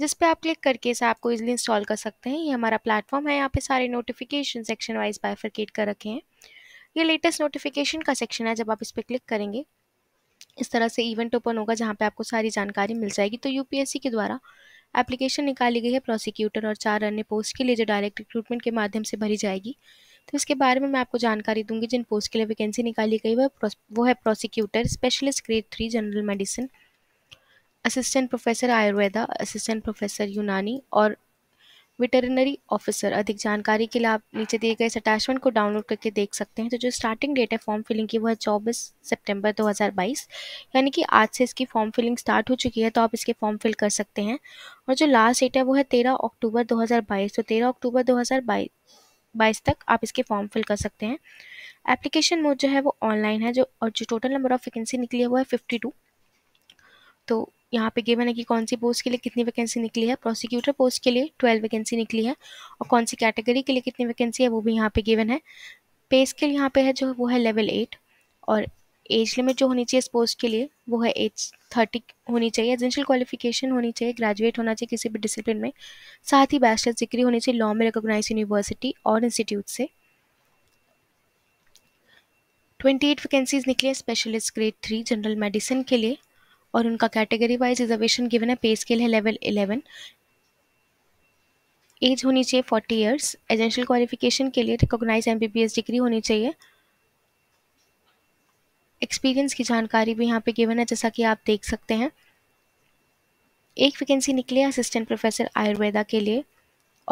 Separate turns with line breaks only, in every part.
जिस पर आप क्लिक करके इसे आपको इजिली इंस्टॉल कर सकते हैं ये हमारा प्लेटफॉर्म है यहाँ पे सारे नोटिफिकेशन सेक्शन वाइज बाइफर्केट कर रखे हैं ये लेटेस्ट नोटिफिकेशन का सेक्शन है जब आप इस पर क्लिक करेंगे इस तरह से इवेंट ओपन होगा जहाँ पे आपको सारी जानकारी मिल जाएगी तो यूपीएससी के द्वारा एप्लीकेशन निकाली गई है प्रोसिक्यूटर और चार अन्य पोस्ट के लिए जो डायरेक्ट रिक्रूटमेंट के माध्यम से भरी जाएगी तो इसके बारे में मैं आपको जानकारी दूंगी जिन पोस्ट के लिए वैकेंसी निकाली गई है वो है prosecutor specialist grade three general medicine assistant professor Ayurveda assistant professor Unani और वेटरनरी ऑफिसर अधिक जानकारी के लिए आप नीचे दिए गए इस अटैचमेंट को डाउनलोड करके देख सकते हैं तो जो स्टार्टिंग डेट है फॉर्म फिलिंग की वह चौबीस सितंबर 2022 यानी कि आज से इसकी फॉर्म फिलिंग स्टार्ट हो चुकी है तो आप इसके फॉर्म फिल कर सकते हैं और जो लास्ट डेट है वो है तेरह अक्टूबर दो तो तेरह अक्टूबर बाईस तक आप इसके फॉर्म फिल कर सकते हैं एप्लीकेशन मोड जो है वो ऑनलाइन है जो और जो टोटल नंबर ऑफ वैकेंसी निकली है वो है फिफ्टी तो यहाँ पे गिवन है कि कौन सी पोस्ट के लिए कितनी वैकेंसी निकली है प्रोसिक्यूटर पोस्ट के लिए ट्वेल्व वैकेंसी निकली है और कौन सी कैटेगरी के लिए कितनी वैकेंसी है वो भी यहाँ पे गिवन है पे स्केल यहाँ पे है जो वो है लेवल एट और एज लिमिट जो होनी चाहिए इस पोस्ट के लिए वो है एज थर्टी होनी चाहिए एजेंशियल क्वालिफिकेशन होनी चाहिए ग्रेजुएट होना चाहिए किसी भी डिसिप्लिन में साथ ही बैचलर्स डिग्री होनी चाहिए लॉ में रिकोगनाइज यूनिवर्सिटी और इंस्टीट्यूट से ट्वेंटी एट वैकेंसीज निकली है specialist grade three general medicine के लिए और उनका कैटेगरी वाइज रिजर्वेशन गिवन है पे स्केल है लेवल इलेवन एज होनी चाहिए फोर्टी ईयर्स एजेंशियल क्वालिफिकेशन के लिए रिकोगनाइज एम डिग्री होनी चाहिए एक्सपीरियंस की जानकारी भी यहाँ पे गिवन है जैसा कि आप देख सकते हैं एक वैकेंसी निकली है असिस्टेंट प्रोफेसर आयुर्वेदा के लिए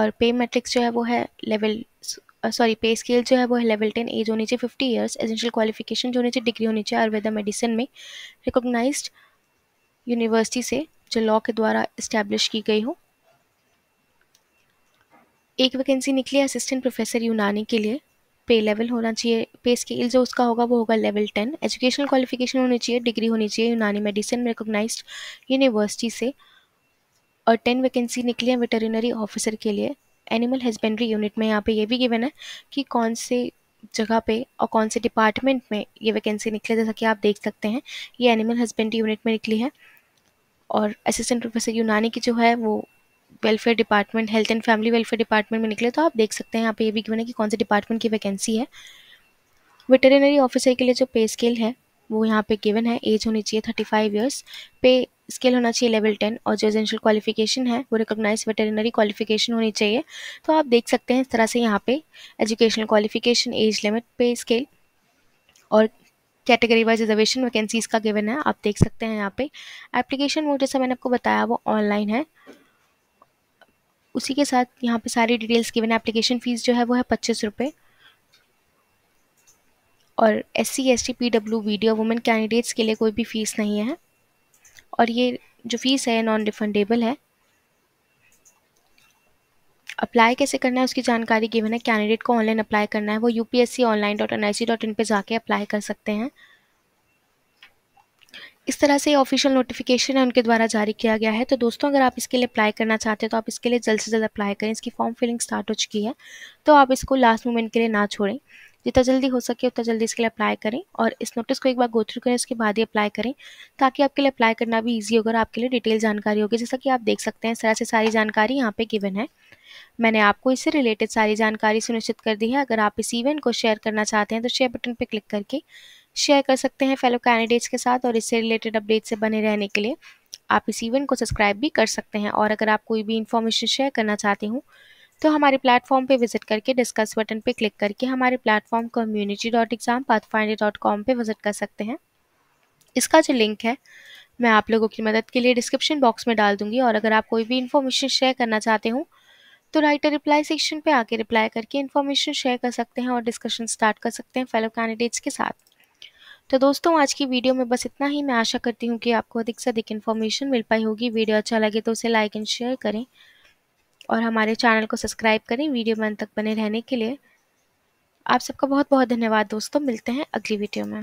और पे मैट्रिक्स जो है वो है लेवल सॉरी पे स्केल जो है वो है लेवल टेन एज होनी चाहिए फिफ्टी ईयर्स एजेंशियल क्वालिफिकेशन जो होनी चाहिए डिग्री होनी चाहिए आयुर्वेदा मेडिसिन में रिकोगनाइज्ड यूनिवर्सिटी से जो लॉ के द्वारा इस्टेब्लिश की गई हो एक वैकेंसी निकली असिस्टेंट प्रोफेसर यूनानी के लिए पे लेवल होना चाहिए पे स्केल जो उसका होगा वो होगा लेवल टेन एजुकेशनल क्वालिफिकेशन होनी चाहिए डिग्री होनी चाहिए यूनानी मेडिसिन रिकोगनाइज यूनिवर्सिटी से और टेन वैकेंसी निकली है वेटरिनरी ऑफिसर के लिए एनिमल हस्बेंड्री यूनिट में यहाँ पे ये भी गिवन है कि कौन से जगह पे और कौन से डिपार्टमेंट में ये वैकेंसी निकली जैसा कि आप देख सकते हैं ये एनिमल हस्बेंड्री यूनिट में निकली है और असिस्टेंट प्रोफेसर यूनानी की जो है वो welfare department health and family welfare department में निकले तो आप देख सकते हैं यहाँ पे ये भी गिवन है कि कौन से डिपार्टमेंट की वैकेंसी है वेटरनरी ऑफिसर के लिए जो पे स्केल है वो यहाँ पे गिवन है एज होनी चाहिए thirty five years pay scale होना चाहिए लेवल टेन और जो एजेंशियल क्वालिफिकेशन है वो रिकोगनाइज वेटरनरी क्वालिफिकेशन होनी चाहिए तो आप देख सकते हैं इस तरह से यहाँ पे educational qualification age limit pay scale और कैटेगरी वाइज रिजर्वेशन वैकेंसीज का गिवन है आप देख सकते हैं यहाँ पे एप्लीकेशन मोड जैसा मैंने आपको बताया वो ऑनलाइन है उसी के साथ यहाँ पे सारी डिटेल्स गिवन एप्लीकेशन फ़ीस जो है वो है पच्चीस रुपये और S C S T P W वीडियो वुमेन कैंडिडेट्स के लिए कोई भी फ़ीस नहीं है और ये जो फीस है नॉन रिफंडेबल है अप्लाई कैसे करना है उसकी जानकारी गिवन है कैंडिडेट को ऑनलाइन अप्लाई करना है वो U P S C online dot N I C dot in पर जाके अप्लाई कर सकते हैं इस तरह से ऑफिशियल नोटिफिकेशन है उनके द्वारा जारी किया गया है तो दोस्तों अगर आप इसके लिए अप्लाई करना चाहते हैं तो आप इसके लिए जल्द से जल्द अप्लाई करें इसकी फॉर्म फिलिंग स्टार्ट हो चुकी है तो आप इसको लास्ट मोमेंट के लिए ना छोड़ें जितना जल्दी हो सके उतना जल्दी इसके लिए अप्लाई करें और इस नोटिस को एक बार गोथ्रू करें उसके बाद ही अप्लाई करें ताकि आपके लिए अप्लाई करना भी ईजी होगा और आपके लिए डिटेल जानकारी होगी जैसा कि आप देख सकते हैं इस से सारी जानकारी यहाँ पे गिवन है मैंने आपको इससे रिलेटेड सारी जानकारी सुनिश्चित कर दी है अगर आप इस इवेंट को शेयर करना चाहते हैं तो शेयर बटन पर क्लिक करके शेयर कर सकते हैं फेलो कैंडिडेट्स के साथ और इससे रिलेटेड अपडेट से बने रहने के लिए आप इस इवेंट को सब्सक्राइब भी कर सकते हैं और अगर आप कोई भी इन्फॉर्मेशन शेयर करना चाहते हूँ तो हमारे प्लेटफॉर्म पे विजिट करके डिस्कस बटन पे क्लिक करके हमारे platform community dot exam pathfinder dot com पर विजिट कर सकते हैं इसका जो लिंक है मैं आप लोगों की मदद के लिए डिस्क्रिप्शन बॉक्स में डाल दूंगी और अगर आप कोई भी इन्फॉर्मेशन शेयर करना चाहते हो तो राइटर रिप्लाई सेक्शन पे आके रिप्लाई करके इन्फॉर्मेशन शेयर कर सकते हैं और डिस्कशन स्टार्ट कर सकते हैं फेलो कैंडिडेट्स के साथ तो दोस्तों आज की वीडियो में बस इतना ही मैं आशा करती हूँ कि आपको अधिक से अधिक इन्फॉर्मेशन मिल पाई होगी वीडियो अच्छा लगे तो उसे लाइक एंड शेयर करें और हमारे चैनल को सब्सक्राइब करें वीडियो में अंत तक बने रहने के लिए आप सबका बहुत बहुत धन्यवाद दोस्तों मिलते हैं अगली वीडियो में